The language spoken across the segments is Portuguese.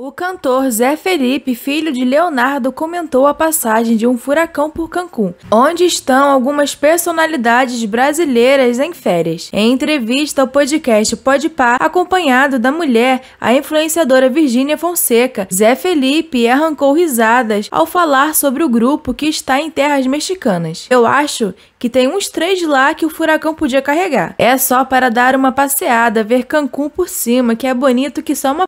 O cantor Zé Felipe, filho de Leonardo, comentou a passagem de um furacão por Cancún, onde estão algumas personalidades brasileiras em férias. Em entrevista ao podcast Par, acompanhado da mulher, a influenciadora Virgínia Fonseca, Zé Felipe arrancou risadas ao falar sobre o grupo que está em terras mexicanas. Eu acho que tem uns três lá que o furacão podia carregar. É só para dar uma passeada, ver Cancún por cima, que é bonito que só uma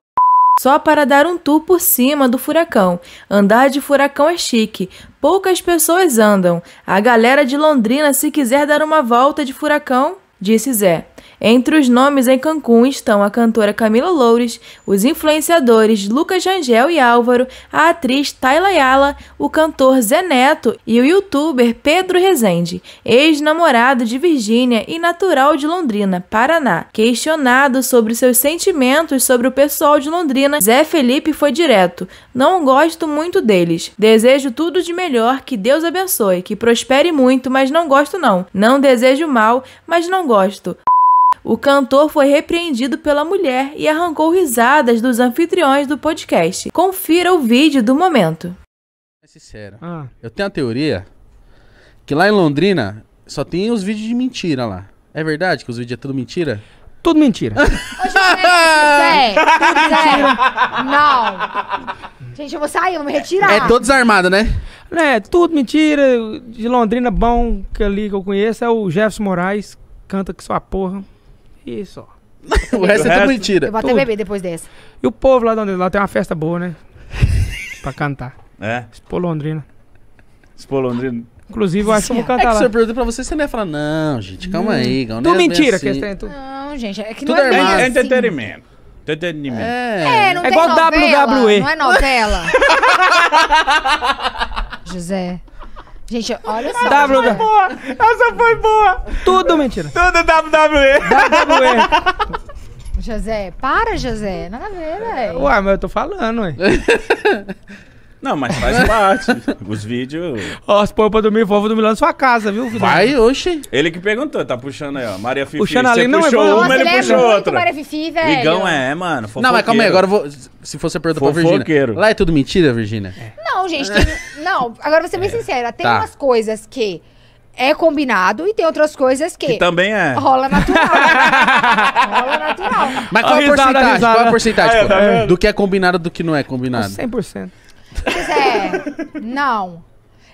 só para dar um tour por cima do furacão. Andar de furacão é chique, poucas pessoas andam. A galera de Londrina, se quiser dar uma volta de furacão, disse Zé. Entre os nomes em Cancún estão a cantora Camila Loures, os influenciadores Lucas Rangel e Álvaro, a atriz Tayla Yala, o cantor Zé Neto e o youtuber Pedro Rezende, ex-namorado de Virgínia e natural de Londrina, Paraná. Questionado sobre seus sentimentos sobre o pessoal de Londrina, Zé Felipe foi direto: Não gosto muito deles. Desejo tudo de melhor, que Deus abençoe, que prospere muito, mas não gosto não. Não desejo mal, mas não gosto. O cantor foi repreendido pela mulher e arrancou risadas dos anfitriões do podcast. Confira o vídeo do momento. É sincero. Ah. Eu tenho a teoria que lá em Londrina só tem os vídeos de mentira lá. É verdade que os vídeos é tudo mentira? Tudo mentira. não. Gente, eu vou sair, eu vou me retirar. É todo desarmado, né? É, tudo mentira. De Londrina, bom que ali que eu conheço é o Jefferson Moraes, canta que sua porra. E só. o resto é tudo mentira. Eu vou até beber depois dessa. E o povo lá de onde? Lá tem uma festa boa, né? pra cantar. É, espolondrina espolondrina Inclusive, eu acho que eu vou É que cantar se eu lá. perguntar pra você, você não ia falar, não, gente, calma aí, calma hum. tudo mentira, que assim. eles têm tu. Não, gente, é que Tudo não é bem armado. É assim. Entretenimento. É, É, não É tem igual novela, WWE. Não é novela. José. Gente, olha só. Essa w... foi boa! Essa foi boa! Tudo mentira. Tudo WWE. WWE. José, para, José. Nada a ver, velho. Uai, mas eu tô falando, ué. Não, mas faz parte. Os vídeos. Ó, se põe pra dormir, vou dormir lá na sua casa, viu? Vai, oxi. Ele que perguntou, tá puxando aí, ó. Maria Fifi. Puxando ali, não é puxou é uma, ele, ele é puxou é outra. Maria Fifi, velho. Ligão é, mano. Fofoqueiro. Não, mas calma aí, agora eu vou. Se fosse você perguntar pra Virgínia. Lá é tudo mentira, Virgínia? É. Não, gente, tem. Não, agora vou ser bem é. sincera. Tem tá. umas coisas que é combinado e tem outras coisas que, que também é. Rola natural. Né? rola natural. Mas qual a porcentagem? Risada. Qual a porcentagem? Tipo, tá do que é combinado do que não é combinado? 100%. Pois é. Não.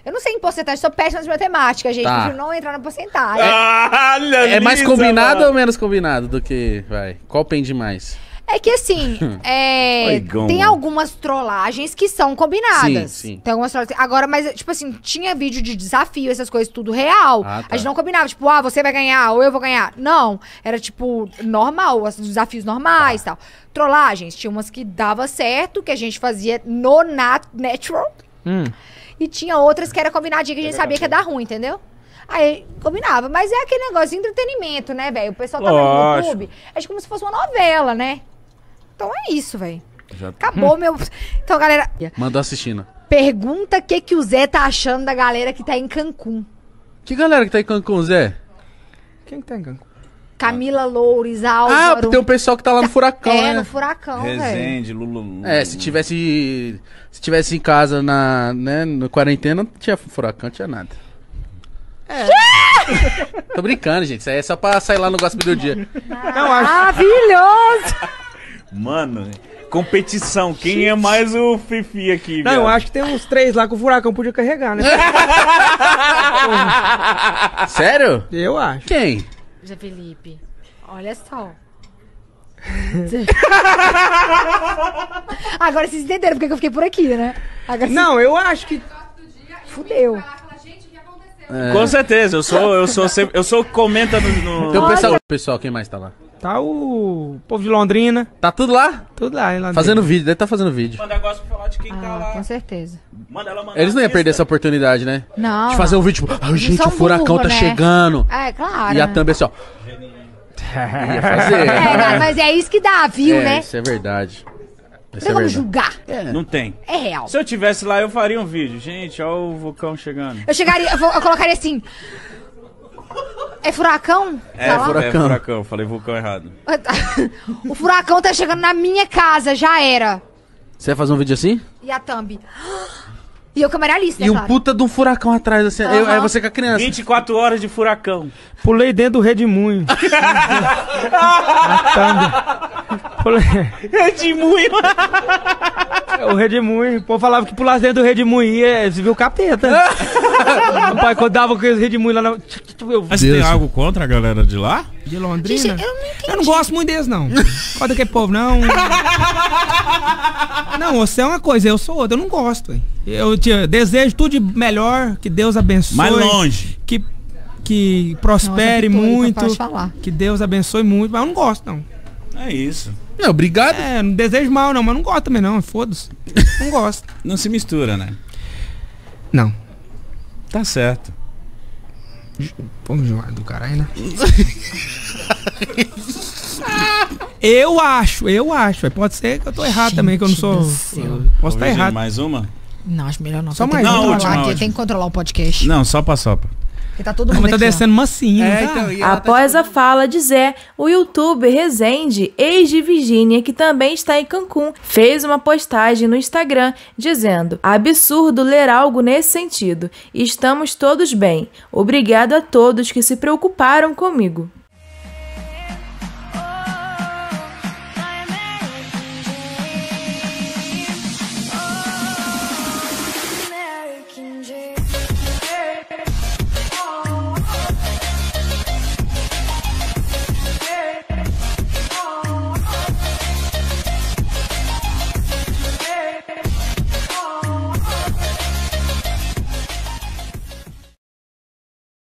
Eu não sei em porcentagem, sou péssima de matemática, gente. Tá. Prefiro não entrar na porcentagem. É, é mais combinado mano. ou menos combinado do que. Vai. Qual pende mais? É que assim, é, tem algumas trollagens que são combinadas. Sim, sim. Tem algumas trollagens. Assim, agora, mas, tipo assim, tinha vídeo de desafio, essas coisas, tudo real. Ah, tá. A gente tá. não combinava, tipo, ah, você vai ganhar ou eu vou ganhar. Não. Era, tipo, normal, os desafios normais e tá. tal. Trollagens, tinha umas que dava certo, que a gente fazia no nat natural. Hum. E tinha outras que era combinadinha, que a gente é sabia que ia dar ruim, entendeu? Aí combinava, mas é aquele negócio de entretenimento, né, velho? O pessoal tá no YouTube. É como se fosse uma novela, né? Então é isso, velho. Já... Acabou meu. Então, galera. Mandou assistindo. Pergunta o que, que o Zé tá achando da galera que tá em Cancún. Que galera que tá em Cancún, Zé? Quem que tá em Cancún? Camila Loures, Álvaro. Ah, tem um pessoal que tá lá no furacão, é, né? É, no furacão, velho. Resende, Lulu. É, se tivesse se tivesse em casa na, né, no quarentena, não tinha furacão, não tinha nada. É. Tô brincando, gente. Isso aí é só pra sair lá no gospel do dia. Maravilhoso! Mano, competição. Quem é Gente. é mais o Fifi aqui, Não, eu acho que tem uns três lá com o Furacão podia carregar, né? Sério? Eu acho. Quem? Zé Felipe. Olha só. Agora vocês entenderam porque eu fiquei por aqui, né? Agora, Não, vocês... eu acho que. Fudeu. É. Com certeza, eu sou, eu sou sempre, eu sou comenta no. no... Então, pessoal, pessoal, quem mais tá lá? Tá o povo de Londrina. Tá tudo lá? Tudo lá em Londrina. Fazendo vídeo, deve estar tá fazendo vídeo. Mandar gospel falar de quem ah, tá lá. Com certeza. Manda ela mandar Eles não iam perder essa oportunidade, né? Não. De fazer um vídeo tipo, ah, gente, o furacão tá burro, tá né? chegando. É, claro. E a thumb assim, é ó. Ah, ia fazer. É, mas é isso que dá, viu, é, né? Isso é verdade. Isso é não é julgar. É. Não tem. É real. Se eu tivesse lá, eu faria um vídeo. Gente, olha o vulcão chegando. Eu chegaria, eu, vou, eu colocaria assim. É furacão? É, tá é furacão. é furacão. Falei vulcão errado. o furacão tá chegando na minha casa, já era. Você ia fazer um vídeo assim? E a thumb. E eu cameralista, E o um puta de um furacão atrás, assim. Uhum. Eu, é você com a criança. 24 horas de furacão. Pulei dentro do redemoinho. a thumb. Falei... Redemoinho! É o Redemoinho. O povo falava que pulasse dentro do Redemoinho, é, se viu o capeta. Pai, quando dava com esse Redemoinho lá na... Eu... Mas Deus. tem algo contra a galera de lá? De Londrina? Gente, eu, não eu, não gosto muito deles, não. Qual daquele é povo, não. não, você é uma coisa, eu sou outra. Eu não gosto, hein. Eu te desejo tudo de melhor, que Deus abençoe. Mais longe. Que que prospere Nossa, muito. Que Deus abençoe muito, mas eu não gosto, não. É isso. Não, obrigado. É, não desejo mal não, mas não gosto também não, foda-se. Não gosto. não se mistura, né? Não. Tá certo. Pô, João do caralho, né? eu acho, eu acho. Pode ser que eu tô errado Gente também, que eu não sou. posso estar tá errado. Mais uma? Não, acho melhor não. Só mais uma. Não, última, última. Tem que controlar o podcast. Não, só sopa. Porque tá todo ah, mundo. Tá descendo É, né? então, tá? então, Após tá a fala de Zé, o youtuber Rezende, ex de Virgínia, que também está em Cancún, fez uma postagem no Instagram dizendo: Absurdo ler algo nesse sentido. Estamos todos bem. Obrigado a todos que se preocuparam comigo.